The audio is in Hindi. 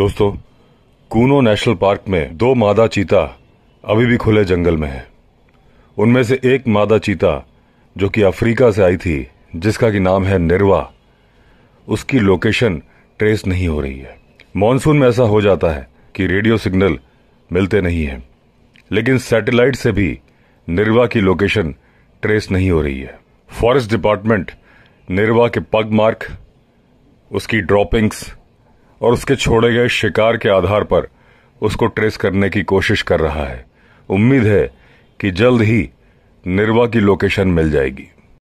दोस्तों कूनो नेशनल पार्क में दो मादा चीता अभी भी खुले जंगल में है उनमें से एक मादा चीता जो कि अफ्रीका से आई थी जिसका कि नाम है निर्वा उसकी लोकेशन ट्रेस नहीं हो रही है मॉनसून में ऐसा हो जाता है कि रेडियो सिग्नल मिलते नहीं हैं लेकिन सैटेलाइट से भी निरवा की लोकेशन ट्रेस नहीं हो रही है फॉरेस्ट डिपार्टमेंट निरवा के पग मार्क उसकी ड्रॉपिंग्स और उसके छोड़े गए शिकार के आधार पर उसको ट्रेस करने की कोशिश कर रहा है उम्मीद है कि जल्द ही निर्वा की लोकेशन मिल जाएगी